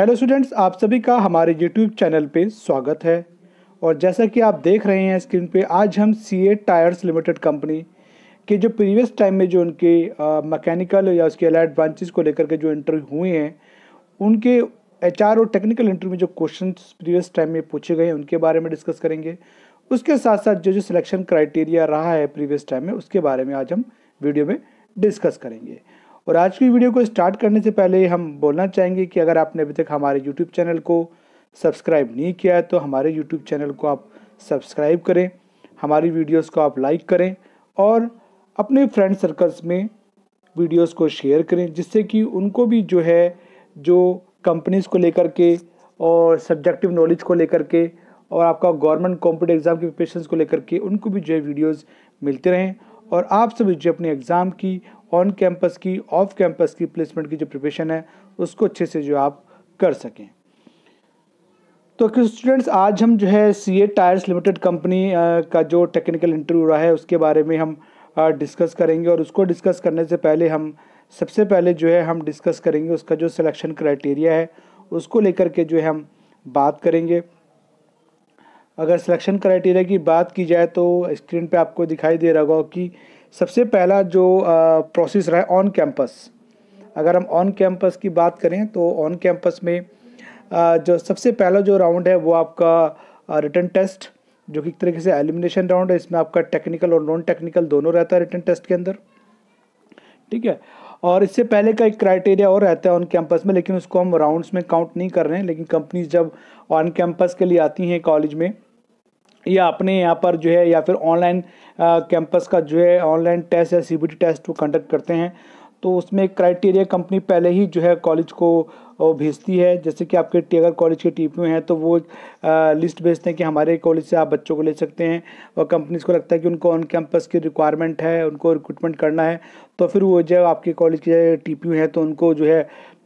Hello students आप सभी का हमारे यूट्यूब चैनल पे स्वागत है और जैसा कि आप देख रहे हैं स्क्रीन पे आज हम C A tyres limited company के जो प्रीवियस टाइम में जो उनके मैकेनिकल या उसके अलाइड ब्रांचेस को लेकर के जो इंटरव्यू हुए हैं उनके एच और टेक्निकल इंटरव्यू में जो क्वेश्चन प्रीवियस टाइम में पूछे गए हैं उनके बारे में डिस्कस करेंगे उसके साथ साथ जो जो सिलेक्शन क्राइटेरिया रहा है प्रीवियस टाइम में उसके बारे में आज हम वीडियो में डिस्कस करेंगे और आज की वीडियो को स्टार्ट करने से पहले हम बोलना चाहेंगे कि अगर आपने अभी तक हमारे यूट्यूब चैनल को सब्सक्राइब नहीं किया है तो हमारे यूट्यूब चैनल को आप सब्सक्राइब करें हमारी वीडियोस को आप लाइक करें और अपने फ्रेंड सर्कल्स में वीडियोस को शेयर करें जिससे कि उनको भी जो है जो कंपनीज को लेकर के और सब्जेक्टिव नॉलेज को लेकर के और आपका गवर्नमेंट कॉम्पिटेटिव एग्ज़ाम के प्रिपरेशन को लेकर के उनको भी जो है वीडियोज़ मिलते रहें और आप सभी जो अपने एग्ज़ाम की ऑन कैंपस की ऑफ कैंपस की प्लेसमेंट की जो प्रिपरेशन है उसको अच्छे से जो आप कर सकें तो स्टूडेंट्स आज हम जो है C A tyres limited company का जो टेक्निकल इंटरव्यू रहा है उसके बारे में हम डिस्कस करेंगे और उसको डिस्कस करने से पहले हम सबसे पहले जो है हम डिस्कस करेंगे उसका जो सिलेक्शन क्राइटेरिया है उसको लेकर के जो है हम बात करेंगे अगर सिलेक्शन क्राइटेरिया की बात की जाए तो स्क्रीन पे आपको दिखाई दे रहा होगा कि सबसे पहला जो प्रोसेस रहा है ऑन कैंपस अगर हम ऑन कैंपस की बात करें तो ऑन कैंपस में जो सबसे पहला जो राउंड है वो आपका रिटर्न टेस्ट जो कि एक तरीके से एलिमिनेशन राउंड है इसमें आपका टेक्निकल और नॉन टेक्निकल दोनों रहता है रिटर्न टेस्ट के अंदर ठीक है और इससे पहले का एक क्राइटेरिया और रहता है ऑन कैंपस में लेकिन उसको हम राउंड्स में काउंट नहीं कर रहे हैं लेकिन कंपनीज जब ऑन कैंपस के लिए आती हैं कॉलेज में या अपने यहाँ पर जो है या फिर ऑनलाइन कैंपस का जो है ऑनलाइन टेस्ट या सी टेस्ट वो कंडक्ट करते हैं तो उसमें क्राइटेरिया कंपनी पहले ही जो है कॉलेज को भेजती है जैसे कि आपके अगर कॉलेज के टी हैं तो वो आ, लिस्ट भेजते हैं कि हमारे कॉलेज से आप बच्चों को ले सकते हैं और कंपनीज को लगता है कि उनको ऑन कैंपस की रिक्वायरमेंट है उनको रिक्रूटमेंट करना है तो फिर वो जो आपके कॉलेज के टी हैं तो उनको जो है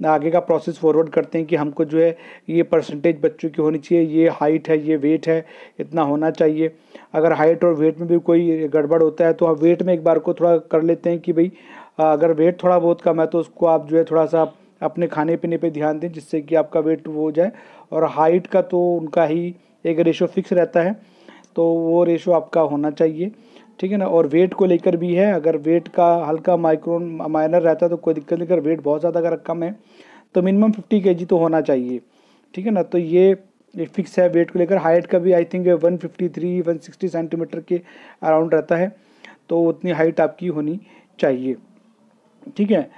आगे का प्रोसेस फॉरवर्ड करते हैं कि हमको जो है ये परसेंटेज बच्चों की होनी चाहिए ये हाइट है ये वेट है इतना होना चाहिए अगर हाइट और वेट में भी कोई गड़बड़ होता है तो आप वेट में एक बार को थोड़ा कर लेते हैं कि भाई अगर वेट थोड़ा बहुत कम है तो उसको आप जो है थोड़ा सा अपने खाने पीने पर ध्यान दें जिससे कि आपका वेट वो हो जाए और हाइट का तो उनका ही एक रेशो फिक्स रहता है तो वो रेशो आपका होना चाहिए ठीक है ना और वेट को लेकर भी है अगर वेट का हल्का माइक्रोन माइनर रहता है तो कोई दिक्कत नहीं अगर वेट बहुत ज़्यादा अगर कम है तो मिनिमम फिफ्टी के तो होना चाहिए ठीक है ना तो ये फिक्स है वेट को लेकर हाइट का भी I think one fifty three one sixty centimetre के अराउंड रहता है तो उतनी हाइट आपकी होनी चाहिए ठीक है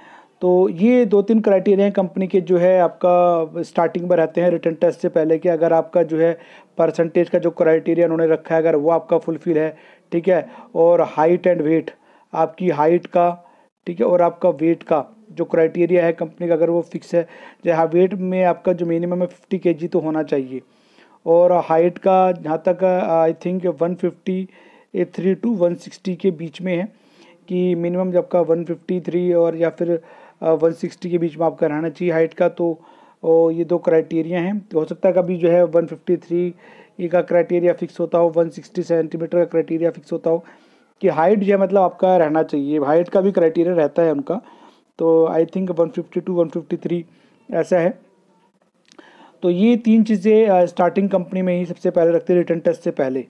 तो ये दो तीन क्राइटेरिया कंपनी के जो है आपका स्टार्टिंग में रहते हैं रिटर्न टेस्ट से पहले कि अगर आपका जो है परसेंटेज का जो क्राइटेरिया उन्होंने रखा है अगर वो आपका फुलफिल है ठीक है और हाइट एंड वेट आपकी हाइट का ठीक है और आपका वेट का जो क्राइटेरिया है कंपनी का अगर वो फिक्स है जहाँ वेट में आपका जो मिनिमम है फिफ्टी के तो होना चाहिए और हाइट का जहाँ तक I think one fifty three to one sixty के बीच में है कि मिनिमम जब का वन फिफ्टी थ्री और या फिर वन सिक्सटी के बीच में आपका रहना चाहिए हाइट का तो ये दो क्राइटेरिया हैं हो सकता है कभी जो है वन फिफ्टी थ्री का क्राइटेरिया फिक्स होता हो वन सिक्सटी सेंटीमीटर का क्राइटेरिया फिक्स होता हो कि हाइट जो है मतलब आपका रहना चाहिए हाइट का भी क्राइटेरिया रहता है उनका तो I think one fifty to one fifty three ऐसा है तो ये तीन चीज़ें स्टार्टिंग कंपनी में ही सबसे पहले रखते हैं रिटर्न टेस्ट से पहले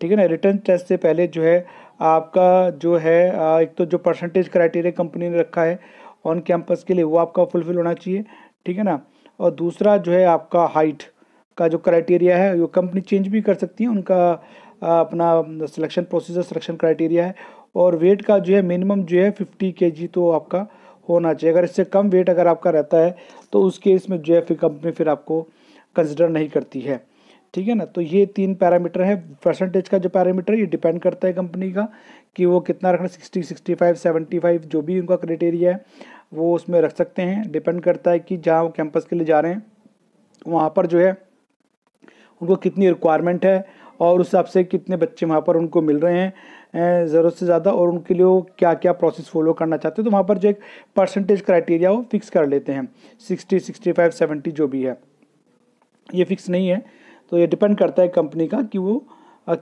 ठीक है ना रिटर्न टेस्ट से पहले जो है आपका जो है एक तो जो परसेंटेज क्राइटेरिया कंपनी ने रखा है ऑन कैंपस के लिए वो आपका फुलफिल होना चाहिए ठीक है ना और दूसरा जो है आपका हाइट का जो क्राइटेरिया है वो कंपनी चेंज भी कर सकती है उनका अपना सिलेक्शन प्रोसीजर सिलेक्शन क्राइटेरिया है और वेट का जो है मिनिमम जो है फिफ्टी के तो आपका होना चाहिए अगर इससे कम वेट अगर आपका रहता है तो उस केस में जो है फिर कंपनी फिर आपको कंसिडर नहीं करती है ठीक है ना तो ये तीन पैरामीटर है परसेंटेज का जो पैरामीटर ये डिपेंड करता है कंपनी का कि वो कितना रखना sixty sixty five seventy five जो भी उनका क्राइटेरिया है वो उसमें रख सकते हैं डिपेंड करता है कि जहाँ वो कैंपस के लिए जा रहे हैं वहाँ पर जो है उनको कितनी रिक्वायरमेंट है और उस हिसाब से कितने बच्चे वहाँ पर उनको मिल रहे हैं अं, ज़रूरत से ज़्यादा और उनके लिए वो क्या क्या प्रोसेस फॉलो करना चाहते हैं तो वहाँ पर जो एक परसेंटेज क्राइटेरिया वो फिक्स कर लेते हैं सिक्सटी सिक्सटी फाइव सेवेंटी जो भी है ये फिक्स नहीं है तो ये डिपेंड करता है कंपनी का कि वो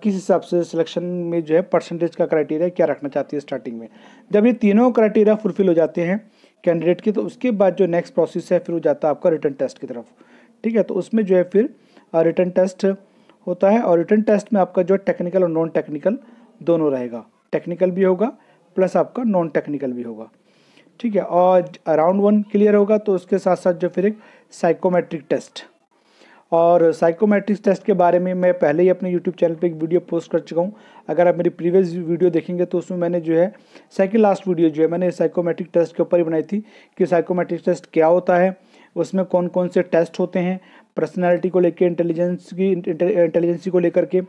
किस हिसाब से सिलेक्शन में जो है परसेंटेज का क्राइटेरिया क्या रखना चाहती है स्टार्टिंग में जब ये तीनों क्राइटेरिया फुलफिल हो जाते हैं कैंडिडेट की तो उसके बाद जो नेक्स्ट प्रोसेस है फिर वो जाता है आपका रिटर्न टेस्ट की तरफ ठीक है तो उसमें जो है फिर रिटर्न टेस्ट होता है और रिटर्न टेस्ट में आपका जो टेक्निकल और नॉन टेक्निकल दोनों रहेगा टेक्निकल भी होगा प्लस आपका नॉन टेक्निकल भी होगा ठीक है और राउंड वन क्लियर होगा तो उसके साथ साथ जो फिर एक साइकोमेट्रिक टेस्ट और साइकोमेट्रिक्स टेस्ट के बारे में मैं पहले ही अपने यूट्यूब चैनल पे एक वीडियो पोस्ट कर चुका हूँ अगर आप मेरी प्रीवियस वीडियो देखेंगे तो उसमें मैंने जो है सेकेंड लास्ट वीडियो जो है मैंने साइकोमेट्रिक टेस्ट के ऊपर ही बनाई थी कि साइकोमेट्रिक टेस्ट क्या होता है उसमें कौन कौन से टेस्ट होते हैं पर्सनैलिटी को लेकर इंटेलिजेंस की इंटेलिजेंसी को लेकर के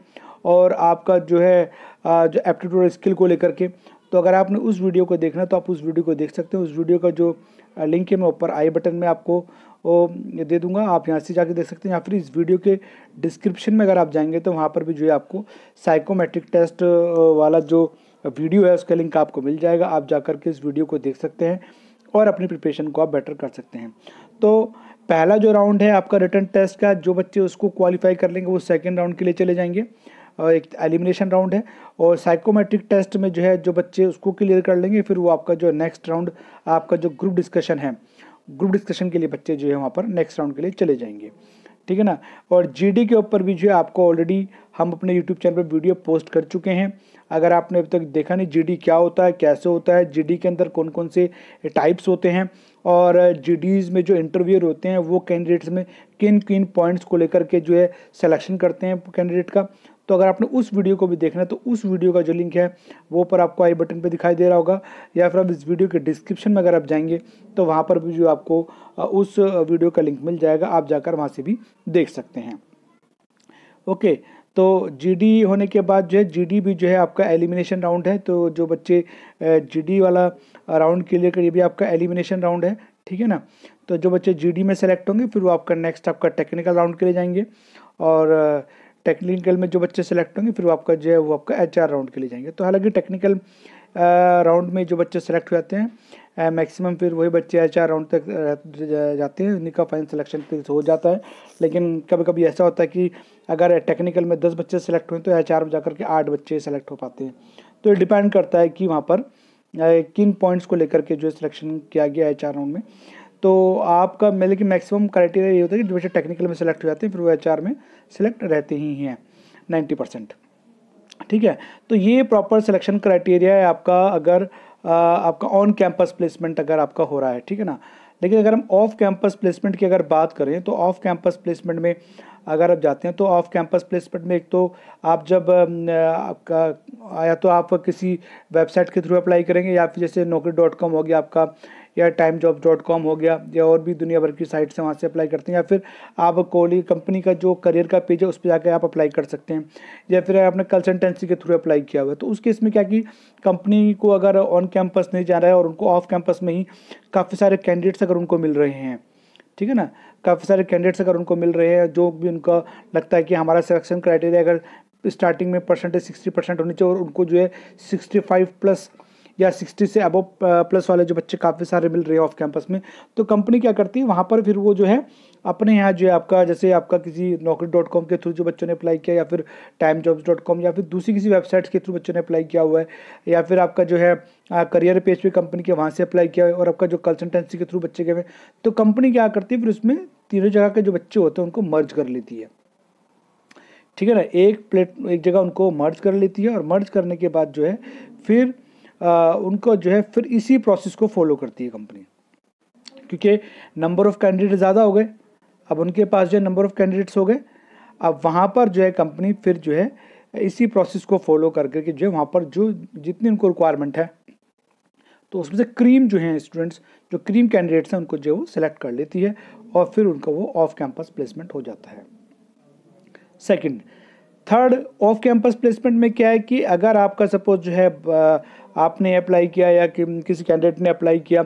और आपका जो है जो एप्टीट्यूड स्किल को लेकर के तो अगर आपने उस वीडियो को देखना तो आप उस वीडियो को देख सकते हैं उस वीडियो का जो लिंक के मैं ऊपर आई बटन में आपको दे दूंगा आप यहाँ से जाके देख सकते हैं या फिर इस वीडियो के डिस्क्रिप्शन में अगर आप जाएंगे तो वहाँ पर भी जो है आपको साइकोमेट्रिक टेस्ट वाला जो वीडियो है उसका लिंक आपको मिल जाएगा आप जाकर के इस वीडियो को देख सकते हैं और अपनी प्रिपरेशन को आप बेटर कर सकते हैं तो पहला जो राउंड है आपका रिटर्न टेस्ट का जो बच्चे उसको क्वालिफाई कर लेंगे वो सेकेंड राउंड के लिए चले जाएंगे एक एलिमिनेशन राउंड है और साइकोमेट्रिक टेस्ट में जो है जो बच्चे उसको क्लियर कर लेंगे फिर वो आपका जो नेक्स्ट राउंड आपका जो ग्रुप डिस्कशन है ग्रुप डिस्कशन के लिए बच्चे जो है वहाँ पर नेक्स्ट राउंड के लिए चले जाएंगे ठीक है ना और जी के ऊपर भी जो है आपको ऑलरेडी हम अपने यूट्यूब चैनल पर वीडियो पोस्ट कर चुके हैं अगर आपने अभी तक देखा नहीं जी क्या होता है कैसे होता है जी के अंदर कौन कौन से टाइप्स होते हैं और जी में जो इंटरव्यूर होते हैं वो कैंडिडेट्स में किन किन पॉइंट्स को लेकर के जो है सिलेक्शन करते हैं कैंडिडेट का तो अगर आपने उस वीडियो को भी देखना है तो उस वीडियो का जो लिंक है वो पर आपको आई बटन पर दिखाई दे रहा होगा या फिर आप इस वीडियो के डिस्क्रिप्शन में अगर आप जाएंगे तो वहाँ पर भी जो आपको उस वीडियो का लिंक मिल जाएगा आप जाकर वहाँ से भी देख सकते हैं ओके तो जीडी होने के बाद जो है जीडी भी जो है आपका एलिमिनेशन राउंड है तो जो बच्चे जीडी वाला राउंड के लिए करिए भी आपका एलिमिनेशन राउंड है ठीक है ना तो जो बच्चे जीडी में सेलेक्ट होंगे फिर वो आपका नेक्स्ट आपका टेक्निकल राउंड के लिए जाएंगे और टेक्निकल में जो बच्चे सेलेक्ट होंगे फिर वो आपका जो है वो आपका एच राउंड के लिए जाएंगे तो हालांकि टेक्निकल राउंड में जो बच्चे सेलेक्ट हो जाते हैं मैक्सिमम फिर वही बच्चे एच राउंड तक जाते हैं उनका फाइनल सिलेक्शन हो जाता है लेकिन कभी कभी ऐसा होता है कि अगर टेक्निकल में दस बच्चे सेलेक्ट हुए तो एच में जाकर के आठ बच्चे सेलेक्ट हो पाते हैं तो ये डिपेंड करता है कि वहाँ पर किन पॉइंट्स को लेकर के जो सिलेक्शन किया गया एच राउंड में तो आपका मतलब कि मैक्सिमम क्राइटेरिया ये होता है कि बच्चे टेक्निकल में सेलेक्ट हो जाते हैं फिर वो एच में सेलेक्ट रहते ही हैं नाइन्टी परसेंट ठीक है तो ये प्रॉपर सिलेक्शन क्राइटेरिया है आपका अगर आ, आपका ऑन कैंपस प्लेसमेंट अगर आपका हो रहा है ठीक है ना लेकिन अगर हम ऑफ कैंपस प्लेसमेंट की अगर बात करें तो ऑफ कैंपस प्लेसमेंट में अगर आप जाते हैं तो ऑफ कैंपस प्लेसमेंट में एक तो आप जब आपका या तो आप किसी वेबसाइट के थ्रू अप्लाई करेंगे या फिर जैसे नौकरी डॉट कॉम होगी आपका या टाइम जॉब डॉट कॉम हो गया या और भी दुनिया भर की साइट से वहाँ से अप्लाई करते हैं या फिर आप कोली कंपनी का जो करियर का पेज है उस पर जाकर आप अप्लाई कर सकते हैं या फिर आपने कंसल्टेंसी के थ्रू अप्लाई किया हुआ है तो उस केस में क्या कि कंपनी को अगर ऑन कैंपस नहीं जा रहा है और उनको ऑफ कैंपस में ही काफ़ी सारे कैंडिडेट्स अगर उनको मिल रहे हैं ठीक है ना काफ़ी सारे कैंडिडेट्स अगर उनको मिल रहे हैं जो भी उनका लगता है कि हमारा सिलेक्शन क्राइटेरिया अगर स्टार्टिंग में परसेंटेज सिक्सटी परसेंट होनी चाहिए और उनको जो है सिक्सटी फाइव प्लस या सिक्सटी से अबव प्लस uh, वाले जो बच्चे काफ़ी सारे मिल रहे हैं ऑफ कैंपस में तो कंपनी क्या करती है वहाँ पर फिर वो जो है अपने यहाँ जो है आपका जैसे आपका किसी नौकरी डॉट कॉम के थ्रू जो बच्चों ने अप्लाई किया या फिर टाइम जॉब्स डॉट कॉम या फिर दूसरी किसी वेबसाइट्स के थ्रू बच्चों ने अप्लाई किया हुआ है या फिर आपका जो है करियर uh, पेज पे कंपनी के वहाँ से अप्लाई किया है और आपका जो कंसल्टेंसी के थ्रू बच्चे गए हुए तो कंपनी क्या करती है फिर उसमें तीनों जगह के जो बच्चे होते हैं उनको मर्ज कर लेती है ठीक है ना एक प्लेट एक जगह उनको मर्ज कर लेती है और मर्ज करने के बाद जो है फिर उनको जो है फिर इसी प्रोसेस को फॉलो करती है कंपनी क्योंकि नंबर ऑफ़ कैंडिडेट ज़्यादा हो गए अब उनके पास जो है नंबर ऑफ़ कैंडिडेट्स हो गए अब वहाँ पर जो है कंपनी फिर जो है इसी प्रोसेस को फॉलो कर करके जो है वहाँ पर जो जितनी उनको रिक्वायरमेंट है तो उसमें से क्रीम जो है स्टूडेंट्स जो क्रीम कैंडिडेट्स हैं उनको जो है वो सिलेक्ट कर लेती है और फिर उनका वो ऑफ कैंपस प्लेसमेंट हो जाता है second third off campus placement में क्या है कि अगर आपका सपोज जो है आपने अप्लाई किया या कि, किसी कैंडिडेट ने अप्लाई किया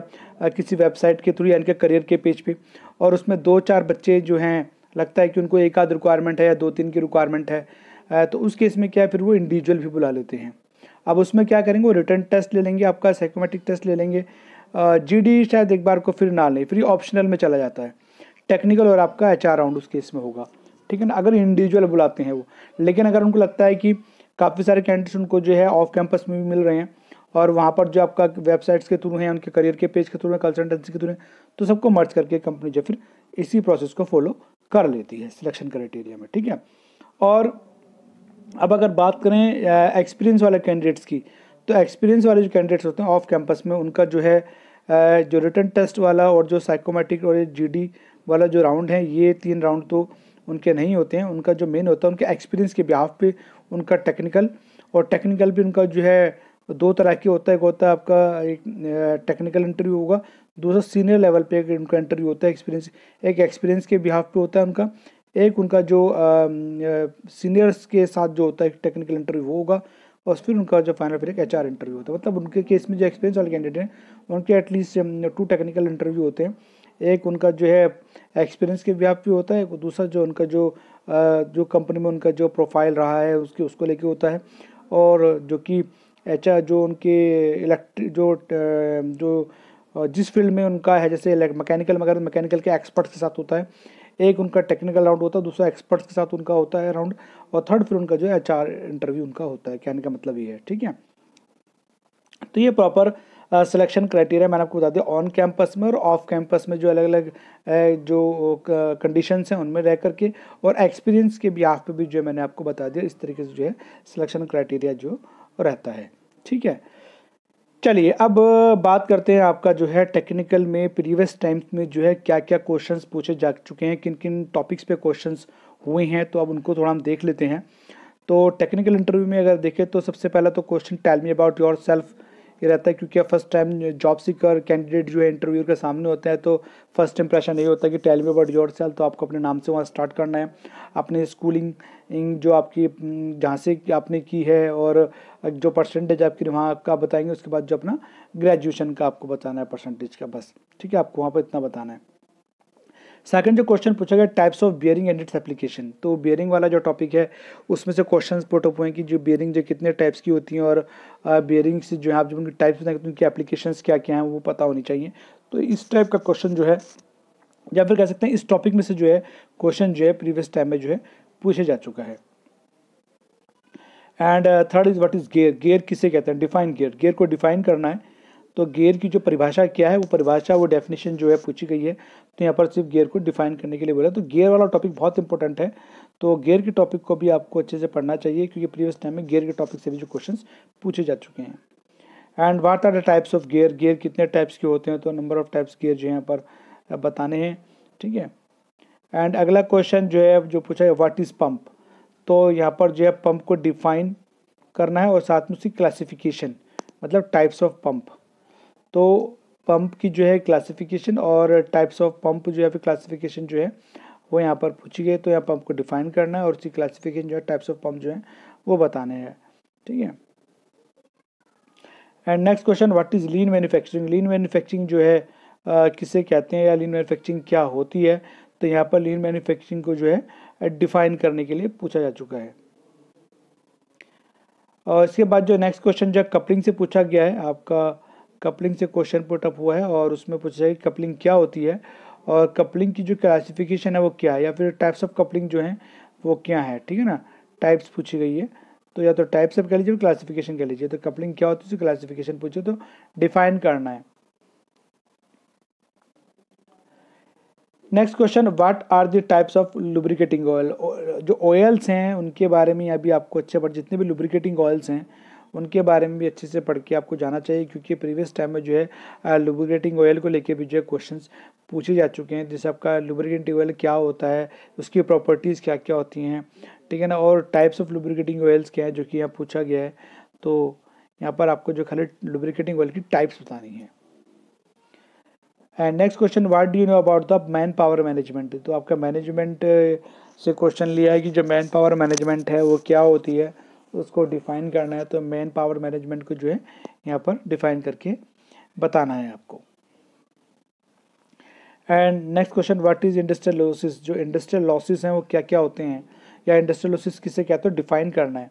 किसी वेबसाइट के थ्रू या इनके करियर के पेज पे और उसमें दो चार बच्चे जो हैं लगता है कि उनको एक आध रिक्वायरमेंट है या दो तीन की रिक्वायरमेंट है तो उस केस में क्या है फिर वो इंडिविजुअल भी बुला लेते हैं अब उसमें क्या करेंगे वो रिटर्न टेस्ट ले लेंगे आपका साइकोमेटिक टेस्ट ले लेंगे जी शायद एक बार को फिर ना लें फिर ऑप्शनल में चला जाता है टेक्निकल और आपका एच राउंड उस केस में होगा ठीक है ना अगर इंडिविजुअल बुलाते हैं वो लेकिन अगर उनको लगता है कि काफ़ी सारे कैंडिडेट्स उनको जो है ऑफ कैंपस में भी मिल रहे हैं और वहाँ पर जो आपका वेबसाइट्स के थ्रू हैं उनके करियर के पेज के थ्रू हैं कंसल्टेंसी के थ्रू हैं तो सबको मर्ज करके कंपनी जो फिर इसी प्रोसेस को फॉलो कर लेती है सिलेक्शन क्राइटेरिया में ठीक है और अब अगर बात करें एक्सपीरियंस वाले कैंडिडेट्स की तो एक्सपीरियंस वाले जो कैंडिडेट्स होते हैं ऑफ कैंपस में उनका जो है जो रिटर्न टेस्ट वाला और जो साइकोमेट्रिक और जी वाला जो राउंड है ये तीन राउंड तो उनके नहीं होते हैं उनका जो मेन होता है उनके एक्सपीरियंस के बिहाफ पे उनका टेक्निकल और टेक्निकल भी उनका जो है दो तरह की होता है एक होता है आपका एक टेक्निकल इंटरव्यू होगा दूसरा सीनियर लेवल पे एक उनका इंटरव्यू होता है एक्सपीरियंस एक एक्सपीरियंस के बिहाफ पे होता है उनका एक उनका जो सीनियर्स के साथ जो होता है टेक्निकल इंटरव्यू होगा और फिर उनका जो फाइनल फिर एक एच इंटरव्यू होता है मतलब उनके केस में जो एक्सपीरियंस वाले कैंडिडेट हैं उनके एटलीस्ट टू टेक्निकल इंटरव्यू होते हैं एक उनका जो है एक्सपीरियंस के बिहाफ पे होता है दूसरा जो उनका जो जो कंपनी में उनका जो प्रोफाइल रहा है उसके उसको लेके होता है और जो कि एच जो उनके इलेक्ट्रिक जो जो जिस फील्ड में उनका है जैसे मैकेनिकल मगर मैकेनिकल के एक्सपर्ट्स के साथ होता है एक उनका टेक्निकल राउंड होता है दूसरा एक्सपर्ट्स के साथ उनका होता है राउंड और थर्ड फिर उनका जो है एच इंटरव्यू उनका होता है कहने का मतलब ये है ठीक है तो ये प्रॉपर सिलेक्शन क्राइटेरिया मैंने आपको बता दिया ऑन कैंपस में और ऑफ कैंपस में जो अलग अलग जो कंडीशंस हैं उनमें रह करके और एक्सपीरियंस के आप पे भी जो है मैंने आपको बता दिया इस तरीके से जो है सिलेक्शन क्राइटेरिया जो रहता है ठीक है चलिए अब बात करते हैं आपका जो है टेक्निकल में प्रीवियस टाइम्स में जो है क्या क्या क्वेश्चंस पूछे जा चुके हैं किन किन टॉपिक्स पे क्वेश्चंस हुए हैं तो अब उनको थोड़ा हम देख लेते हैं तो टेक्निकल इंटरव्यू में अगर देखें तो सबसे पहला तो question tell me about yourself ये रहता है क्योंकि first time job seeker candidate जो है इंटरव्यू के सामने होता है तो फर्स्ट इंप्रेशन यही होता है कि tell me about yourself तो आपको अपने नाम से वहाँ स्टार्ट करना है अपने स्कूलिंग जो आपकी जहाँ से आपने की है और जो परसेंटेज आपकी वहाँ का बताएंगे उसके बाद जो अपना ग्रेजुएशन का आपको बताना है परसेंटेज का बस ठीक है आपको वहाँ पर इतना बताना है सेकंड जो क्वेश्चन पूछा गया types of bearing and its application तो बियरिंग वाला जो टॉपिक है उसमें से क्वेश्चन पुट अप हुए कि जो बियरिंग जो कितने टाइप्स की होती हैं और बियरिंग से जो है आप जो उनकी टाइप्स तो उनकी एप्लीकेशन क्या क्या हैं वो पता होनी चाहिए तो इस टाइप का क्वेश्चन जो है या फिर कह सकते हैं इस टॉपिक में से जो है क्वेश्चन जो है प्रीवियस टाइम में जो है पूछे जा चुका है and third is what is gear gear किसे कहते हैं डिफाइन गेयर गेयर को डिफाइन करना है तो गेयर की जो परिभाषा क्या है वो परिभाषा वो डेफिनेशन जो है पूछी गई है तो यहाँ पर सिर्फ गेयर को डिफाइन करने के लिए बोला तो गेयर वाला टॉपिक बहुत इंपॉर्टेंट है तो गेयर के टॉपिक को भी आपको अच्छे से पढ़ना चाहिए क्योंकि प्रीवियस टाइम में गेयर के टॉपिक से भी जो क्वेश्चन पूछे जा चुके हैं and what are the types of gear gear कितने टाइप्स के होते हैं तो नंबर ऑफ टाइप्स गेयर जो यहाँ पर बताने हैं ठीक है एंड अगला क्वेश्चन जो है जो पूछा है वाट इज़ पम्प तो यहाँ पर जो है पंप को डिफाइन करना है और साथ में उसकी क्लासिफिकेशन मतलब टाइप्स ऑफ पंप तो पंप की जो है क्लासिफिकेशन और टाइप्स ऑफ पंप जो है क्लासिफिकेशन जो है वो यहाँ पर पूछी गई तो यहाँ पंप को डिफाइन करना है और उसकी क्लासिफिकेशन जो है टाइप्स ऑफ पंप जो है वो बताने हैं ठीक है and next question what is lean manufacturing lean manufacturing जो है आ, किसे कहते हैं या लीन मैन्युफैक्चरिंग क्या होती है तो यहाँ पर लीन मैन्युफैक्चरिंग को जो है डिफाइन करने के लिए पूछा जा चुका है और इसके बाद जो नेक्स्ट क्वेश्चन जो कपलिंग से पूछा गया है आपका कपलिंग से क्वेश्चन पुटअप हुआ है और उसमें पूछा गया कि कपलिंग क्या होती है और कपलिंग की जो क्लासिफिकेशन है वो क्या है या फिर टाइप्स ऑफ कपलिंग जो है वो क्या है ठीक है ना टाइप्स पूछी गई है तो या तो टाइप्स ऑफ कह लीजिए क्लासिफिकेशन कह लीजिए तो कपलिंग क्या होती है क्लासिफिकेशन पूछे तो डिफाइन करना है next question what are the types of lubricating oil जो ऑयल्स हैं उनके बारे में अभी आपको अच्छे पढ़ जितने भी लुब्रिकेटिंग ऑयल्स हैं उनके बारे में भी अच्छे से पढ़ के आपको जाना चाहिए क्योंकि प्रीवियस टाइम में जो है लुब्रिकेटिंग ऑयल को लेके भी जो है क्वेश्चन पूछे जा चुके हैं जैसे आपका लुब्रिकेटिंग ऑयल क्या होता है उसकी प्रॉपर्टीज़ क्या क्या होती हैं ठीक है ना और टाइप्स ऑफ लुब्रिकेटिंग ऑयल्स क्या है जो कि यहाँ पूछा गया है तो यहाँ पर आपको जो खाली लुब्रिकेटिंग ऑयल की टाइप्स बतानी है and next question what do you know about the man manpower management तो आपका मैनेजमेंट uh, से क्वेश्चन लिया है कि जो मैन पावर मैनेजमेंट है वो क्या होती है उसको डिफाइन करना है तो मैन पावर मैनेजमेंट को जो है यहाँ पर डिफाइन करके बताना है आपको and next question what is industrial losses जो इंडस्ट्रियल लॉसेस हैं वो क्या क्या होते हैं या इंडस्ट्रियल लॉसेस किसे क्या तो डिफाइन करना है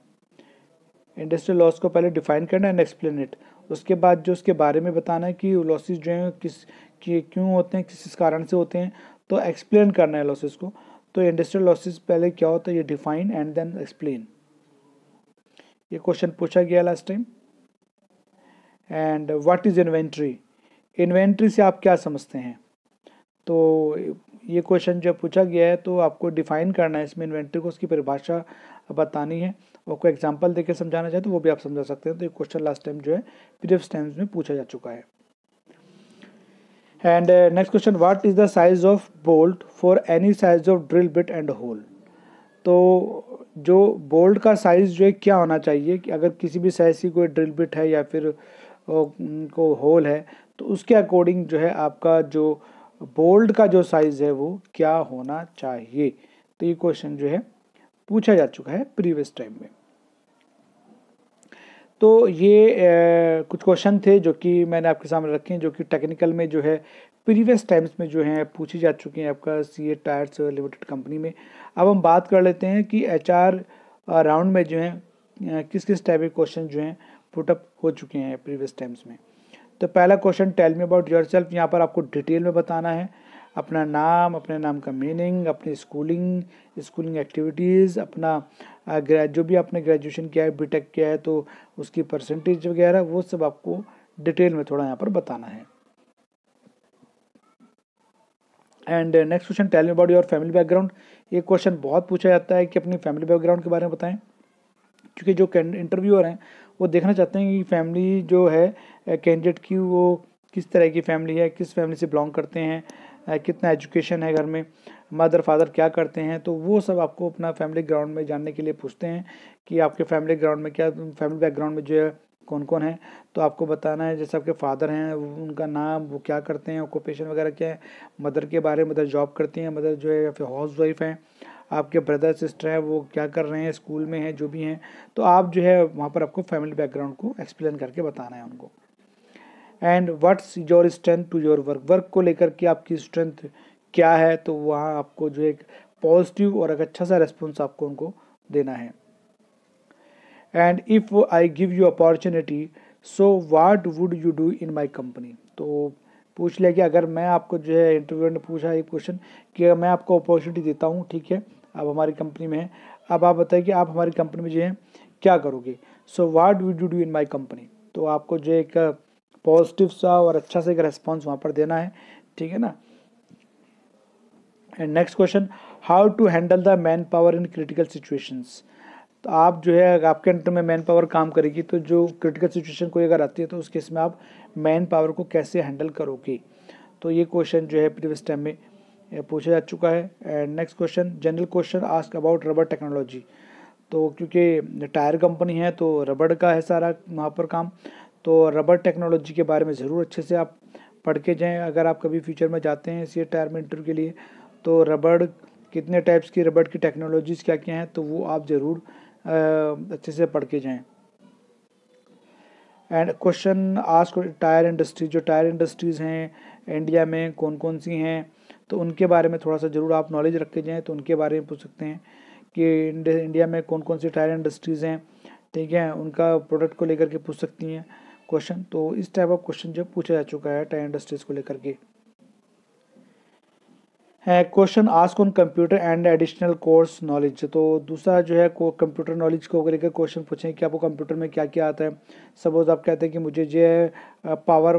इंडस्ट्रियल लॉस को पहले डिफाइन करना है एंड एक्सप्लेन इट उसके बाद जो उसके बारे में बताना है कि लॉसिस जो हैं किस कि क्यों होते हैं किस कारण से होते हैं तो एक्सप्लेन करना है लॉसेस को तो इंडस्ट्रियल लॉसेस पहले क्या होता है ये डिफाइन एंड देन एक्सप्लेन ये क्वेश्चन पूछा गया last time and what is inventory inventory से आप क्या समझते हैं तो ये क्वेश्चन जब पूछा गया है तो आपको डिफाइन करना है इसमें इन्वेंट्री को उसकी परिभाषा बतानी है और कोई एग्जांपल देके समझाना चाहिए तो वो भी आप समझा सकते हैं तो ये क्वेश्चन लास्ट टाइम जो है प्रीवियस टाइम्स में पूछा जा चुका है and next question what is the size of bolt for any size of drill bit and hole तो जो बोल्ट का साइज़ जो है क्या होना चाहिए कि अगर किसी भी साइज़ की कोई ड्रिल बिट है या फिर को होल है तो उसके अकॉर्डिंग जो है आपका जो बोल्ट का जो साइज़ है वो क्या होना चाहिए तो ये क्वेश्चन जो है पूछा जा चुका है प्रीवियस टाइम में तो ये ए, कुछ क्वेश्चन थे जो कि मैंने आपके सामने रखे हैं जो कि टेक्निकल में जो है प्रीवियस टाइम्स में जो है पूछी जा चुकी हैं आपका C A tyres limited company में अब हम बात कर लेते हैं कि एच राउंड में जो है किस किस टाइप के क्वेश्चन जो हैं पुटअप हो चुके हैं प्रीवियस टाइम्स में तो पहला question tell me about yourself यहाँ पर आपको डिटेल में बताना है अपना नाम अपने नाम का मीनिंग अपनी स्कूलिंग स्कूलिंग एक्टिविटीज़ अपना जो भी आपने ग्रेजुएशन किया है बीटेक किया है तो उसकी परसेंटेज वगैरह वो सब आपको डिटेल में थोड़ा यहाँ पर बताना है and next question tell me about your family background ये क्वेश्चन बहुत पूछा जाता है कि अपनी फैमिली बैकग्राउंड के बारे में बताएं क्योंकि जो इंटरव्यूअर हैं वो देखना चाहते हैं कि फैमिली जो है कैंडिडेट की वो किस तरह की फैमिली है किस फैमिली से बिलोंग करते हैं कितना एजुकेशन है घर में मदर फादर क्या करते हैं तो वो सब आपको अपना फैमिली ग्राउंड में जानने के लिए पूछते हैं कि आपके फैमिली ग्राउंड में क्या फैमिली बैकग्राउंड में जो है कौन कौन है तो आपको बताना है जैसे आपके फादर हैं उनका नाम वो क्या करते हैं ऑक्यूपेशन वगैरह क्या है मदर के बारे में मदर जॉब करती हैं मदर जो है या फिर हाउस वाइफ हैं आपके ब्रदर सिस्टर हैं वो क्या कर रहे हैं स्कूल में हैं जो भी हैं तो आप जो है वहाँ पर आपको फैमिली बैकग्राउंड को एक्सप्लेन करके बताना है उनको and what's your strength to your work work को लेकर के आपकी स्ट्रेंथ क्या है तो वहाँ आपको जो एक पॉजिटिव और एक अच्छा सा रेस्पॉन्स आपको उनको देना है and if I give you opportunity so what would you do in my company तो पूछ लिया कि अगर मैं आपको जो है इंटरव्यू ने पूछा एक क्वेश्चन कि मैं आपको अपॉर्चुनिटी देता हूँ ठीक है आप हमारी कंपनी में हैं अब आप बताइए कि आप हमारी कंपनी में जो है क्या करोगे so what would you do in my company तो आपको जो एक पॉजिटिव सा और अच्छा सा एक रेस्पॉन्स वहाँ पर देना है ठीक है ना and next question how to handle the man power in critical situations तो आप जो है आपके अंडर में मैन पावर काम करेगी तो जो क्रिटिकल सिचुएशन कोई अगर आती है तो उस केस में आप मैन पावर को कैसे हैंडल करोगे तो ये क्वेश्चन जो है प्रीवियस टाइम में पूछा जा चुका है and next question general question ask about rubber technology तो क्योंकि टायर कंपनी है तो रबड़ का है सारा वहाँ पर काम तो रबर टेक्नोलॉजी के बारे में ज़रूर अच्छे से आप पढ़ के जाएँ अगर आप कभी फ्यूचर में जाते हैं सी टायर में इंटरव्यू के लिए तो रबड़ कितने टाइप्स की रबड़ की टेक्नोलॉजीज़ क्या क्या हैं तो वो आप ज़रूर अच्छे से पढ़ के जाएँ एंड क्वेश्चन आज टायर इंडस्ट्री जो टायर इंडस्ट्रीज़ हैं इंडिया में कौन कौन सी हैं तो उनके बारे में थोड़ा सा ज़रूर आप नॉलेज रख के जाएँ तो उनके बारे में पूछ सकते हैं कि इंडिया में कौन कौन सी टायर इंडस्ट्रीज़ हैं ठीक है उनका प्रोडक्ट को लेकर के पूछ सकती हैं क्वेश्चन तो इस टाइप ऑफ क्वेश्चन जब पूछा जा चुका है टाइम इंडस्ट्रीज को लेकर के है question ask on computer and additional course knowledge तो दूसरा जो है कंप्यूटर नॉलेज को लेकर क्वेश्चन पूछे कि आपको कंप्यूटर में क्या क्या आता है सपोज आप कहते हैं कि मुझे जो है पावर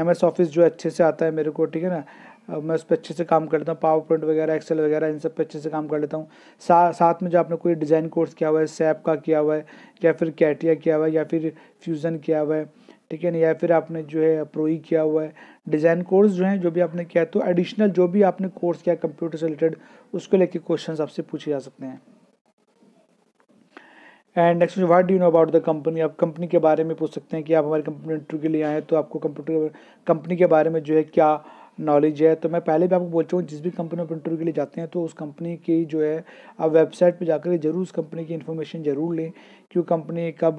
एम एस ऑफिस जो अच्छे से आता है मेरे को ठीक है ना मैं उस पर अच्छे से काम कर लेता हूँ पावर पॉइंट वगैरह एक्सेल वगैरह इन सब पे अच्छे से काम कर लेता हूँ सा, साथ में जो आपने कोई डिज़ाइन कोर्स किया हुआ है सैप का किया हुआ है या फिर कैटिया किया हुआ है या फिर फ्यूज़न किया हुआ है ठीक है ना या फिर आपने जो है अप्रोई किया हुआ है डिज़ाइन कोर्स जो है जो भी आपने किया तो एडिशनल जो भी आपने कोर्स किया कंप्यूटर से रिलेटेड उसको लेके क्वेश्चन आपसे पूछे जा सकते हैं and next what do know about the company आप कंपनी के बारे में पूछ सकते हैं कि आप हमारी कंपनी इंटरव्यू के लिए आए तो आपको कंप्यूटर कंपनी के बारे में जो है क्या नॉलेज है तो मैं पहले भी आपको बोल चुका हूँ जिस भी कंपनी में इंटरव्यू के लिए जाते हैं तो उस कंपनी की जो है आप वेबसाइट पर जाकर जरूर उस कंपनी की इन्फॉर्मेशन ज़रूर लें क्यों कंपनी कब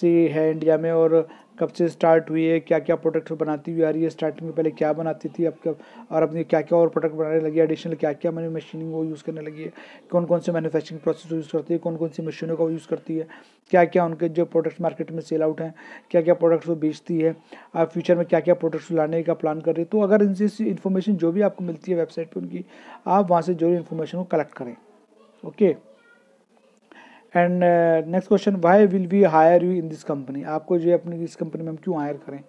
से है इंडिया में और कब से स्टार्ट हुई है क्या क्या प्रोडक्ट बनाती हुई आ रही है स्टार्टिंग में पहले क्या बनाती थी अब कब और अपनी क्या क्या और प्रोडक्ट बनाने लगी एडिशनल क्या क्या मैंने मशीनिंग वो यूज़ करने लगी है कौन कौन से मैनुफैक्चरिंग प्रोसेस यूज़ करती है कौन कौन सी मशीनों का यूज़ करती है क्या क्या उनके जो प्रोडक्ट्स मार्केट में सेल आउट हैं क्या क्या प्रोडक्ट्स वो बेचती है आप फ्यूचर में क्या क्या प्रोडक्ट्स लाने का प्लान कर रही है तो अगर इनसे इन्फॉर्मेशन जो भी आपको मिलती है वेबसाइट पर उनकी आप वहाँ से जो भी इन्फॉर्मेशन को कलेक्ट करें okay okay. And next question why will we hire you in this company आपको जो है अपनी इस कंपनी में हम क्यों हायर करें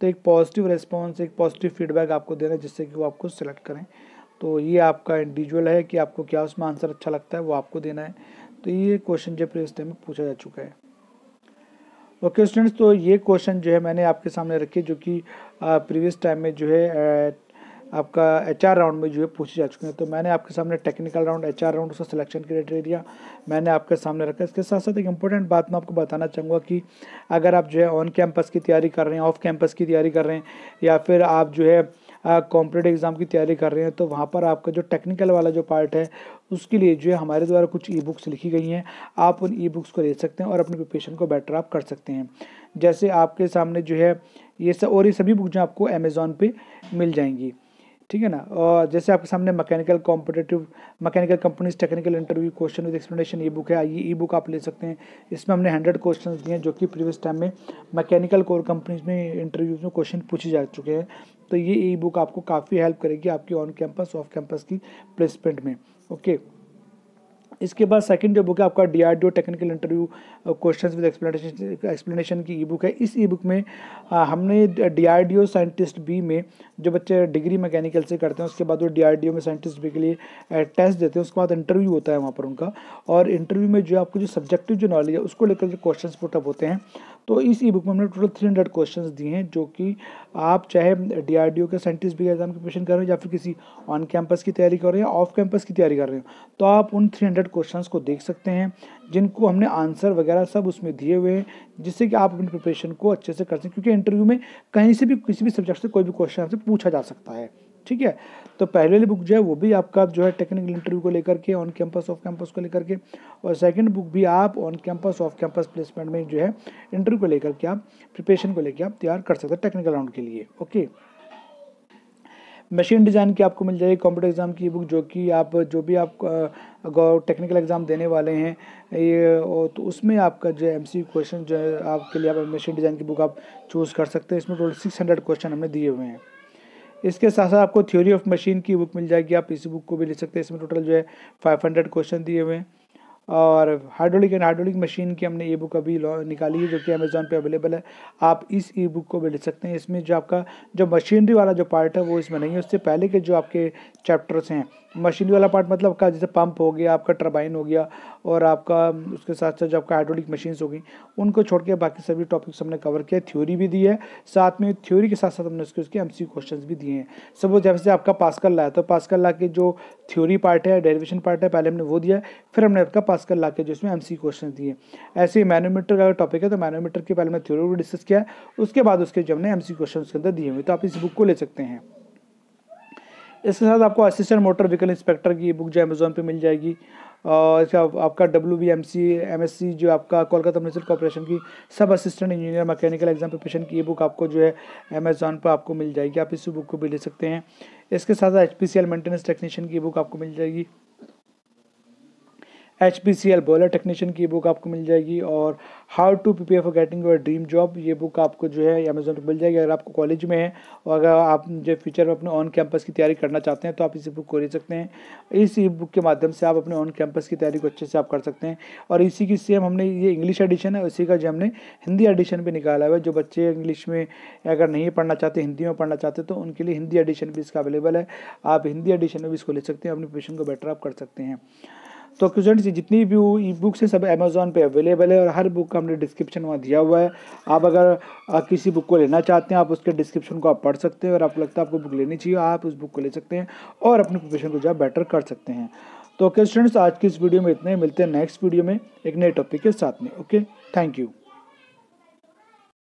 तो एक पॉजिटिव रेस्पॉन्स एक पॉजिटिव फीडबैक आपको देना है जिससे कि वो आपको सेलेक्ट करें तो ये आपका इंडिविजुअल है कि आपको क्या उसमें आंसर अच्छा लगता है वो आपको देना है तो ये क्वेश्चन जो प्रीवियस टाइम में पूछा जा चुका है ओके स्टूडेंट्स तो ये क्वेश्चन जो है मैंने आपके सामने रखे जो कि प्रीवियस uh, टाइम में जो है uh, आपका एच राउंड में जो है पूछे जा चुके हैं तो मैंने आपके सामने टेक्निकल राउंड एच राउंड उसका सिलेक्शन क्राइटेरिया मैंने आपके सामने रखा इसके साथ साथ एक इंपॉर्टेंट बात मैं आपको बताना चाहूँगा कि अगर आप जो है ऑन कैंपस की तैयारी कर रहे हैं ऑफ कैंपस की तैयारी कर रहे हैं या फिर आप जो है कॉम्पिटेटिव एग्ज़ाम की तैयारी कर रहे हैं तो वहाँ पर आपका जो टेक्निकल वाला जो पार्ट है उसके लिए जो है हमारे द्वारा कुछ ई बुक्स लिखी गई हैं आप उन ई बुक्स को ले सकते हैं और अपनी प्रिपेशन को बेटर आप कर सकते हैं जैसे आपके सामने जो है ये सब और ये सभी बुक जो आपको अमेज़ोन पे मिल जाएंगी ठीक है ना और जैसे आपके सामने mechanical competitive mechanical companies technical interview question with explanation e book है ये ई बुक आप ले सकते हैं इसमें हमने हंड्रेड क्वेश्चन दिए हैं जो कि प्रीवियस टाइम में मैकेनिकल कोर कंपनीज में इंटरव्यूज में क्वेश्चन पूछे जा चुके हैं तो ये ई बुक आपको काफ़ी हेल्प करेगी आपकी ऑन कैंपस ऑफ कैंपस की प्लेसमेंट में ओके okay. इसके बाद सेकंड जो बुक है आपका D technical interview question with explanation explanation की ई बुक है इस ई बुक में आ, uh, हमने डी साइंटिस्ट बी में जो बच्चे डिग्री मैकेनिकल से करते हैं उसके बाद वो डी में साइंटिस्ट बी के लिए टेस्ट uh, देते हैं उसके बाद इंटरव्यू होता है वहाँ पर उनका और इंटरव्यू में जो आपको जो सब्जेक्टिव जो नॉलेज है उसको लेकर जो क्वेश्चन पुटअप होते हैं तो इस ई बुक में हमने टोटल थ्री हंड्रेड क्वेश्चन दिए हैं जो कि आप चाहे डी आर डी ओ के साइंटिस्ट भी एग्जाम की प्रिपरेशन कर रहे हो या फिर किसी ऑन कैंपस की तैयारी कर रहे हैं या ऑफ कैंपस की तैयारी कर रहे हो तो आप उन थ्री हंड्रेड क्वेश्चन को देख सकते हैं जिनको हमने आंसर वगैरह सब उसमें दिए हुए हैं जिससे कि आप अपनी प्रिपरेशन को अच्छे से कर सकें क्योंकि इंटरव्यू में कहीं से भी किसी भी सब्जेक्ट से कोई भी क्वेश्चन आपसे पूछा जा सकता है ठीक है तो पहले वाली बुक जो है वो भी आपका जो है टेक्निकल इंटरव्यू को लेकर के ऑन कैंपस ऑफ कैंपस को लेकर के और सेकंड बुक भी आप on campus off campus placement में जो है इंटरव्यू को लेकर के आप प्रिपरेशन को लेकर आप तैयार कर सकते हैं टेक्निकल राउंड के लिए ओके मशीन डिज़ाइन की आपको मिल जाएगी कंप्यूटर एग्ज़ाम की बुक जो कि आप जो भी आप टेक्निकल एग्ज़ाम देने वाले हैं ये तो उसमें आपका जो एम सी क्वेश्चन जो है आपके लिए आप मशीन डिज़ाइन की बुक आप चूज़ कर सकते हैं इसमें टोटल सिक्स हंड्रेड क्वेश्चन हमने दिए हुए हैं इसके साथ साथ आपको थ्योरी ऑफ मशीन की बुक मिल जाएगी आप इस बुक को भी ले सकते हैं इसमें टोटल जो है फाइव हंड्रेड क्वेश्चन दिए हुए हैं और हाइड्रोलिक एंड हाइड्रोलिक मशीन की हमने ई बुक अभी निकाली है जो कि अमेज़ोन पे अवेलेबल है आप इस ई बुक को भी ले सकते हैं इसमें जो आपका जो मशीनरी वाला जो पार्ट है वो इसमें नहीं है उससे पहले के जो आपके चैप्टर्स हैं मशीनी वाला पार्ट मतलब का जैसे पंप हो गया आपका टर्बाइन हो गया और आपका उसके साथ साथ जो आपका हाइड्रोलिक मशीन्स गई उनको छोड़ के बाकी सभी टॉपिक्स हमने कवर किया थ्योरी भी दी है साथ में थ्योरी के साथ साथ हमने उसके उसके एम क्वेश्चन भी दिए हैं सपोज जैसे आपका पास्कल ला है तो पास्कल ला के जो थ्योरी पार्ट है डेरिवेशन पार्ट है पहले हमने वो दिया फिर हमने आपका पास्कल ला के जो इसमें एम क्वेश्चन दिए ऐसे ही मैनोमीटर का टॉपिक है तो मैनोमीटर के पहले हमने थ्योरी को डिस्कस किया उसके बाद उसके जो हमने एम क्वेश्चन के अंदर दिए हुए तो आप इस बुक को ले सकते हैं इसके साथ आपको असिस्टेंट मोटर व्हीकल इंस्पेक्टर की बुक जो अमेज़ोन पे मिल जाएगी और इसका आपका W B M C M S C जो आपका कोलकाता म्यूनसिपल कॉरपोरेशन की sub assistant engineer mechanical exam preparation की ई बुक आपको जो है अमेज़ोन पर आपको मिल जाएगी आप इस बुक को भी ले सकते हैं इसके साथ H P C L maintenance technician की बुक आपको मिल जाएगी H P C L boiler technician की बुक आपको मिल जाएगी और how to prepare for getting your dream job ये बुक आपको जो है अमेजोन पर मिल जाएगी अगर आपको कॉलेज में है और अगर आप जो फ्यूचर में अपने ऑन कैंपस की तैयारी करना चाहते हैं तो आप इस बुक को ले सकते हैं इस ई बुक के माध्यम से आप अपने ऑन कैंपस की तैयारी को अच्छे से आप कर सकते हैं और इसी की सेम हमने ये इंग्लिश एडिशन है उसी का जो हमने हिंदी एडिशन भी निकाला हुआ है जो बच्चे इंग्लिश में अगर नहीं पढ़ना चाहते हिंदी में पढ़ना चाहते तो उनके लिए हिंदी एडिशन भी इसका अवेलेबल है आप हिंदी एडिशन में भी इसको ले सकते हैं अपनी पोजिशन को बेटर आप कर सकते हैं तो स्टूडेंट्स जितनी भी ई बुक्स हैं सब अमेज़ोन पे अवेलेबल है और हर बुक का हमने डिस्क्रिप्शन वहाँ दिया हुआ है आप अगर किसी बुक को लेना चाहते हैं आप उसके डिस्क्रिप्शन को आप पढ़ सकते हैं और आपको लगता है आपको बुक लेनी चाहिए आप उस बुक को ले सकते हैं और अपने प्रोफेशन को जो है बेटर कर सकते हैं तो ओके स्टूडेंट्स आज की इस वीडियो में इतने मिलते हैं नेक्स्ट वीडियो में एक नए टॉपिक के साथ में ओके थैंक यू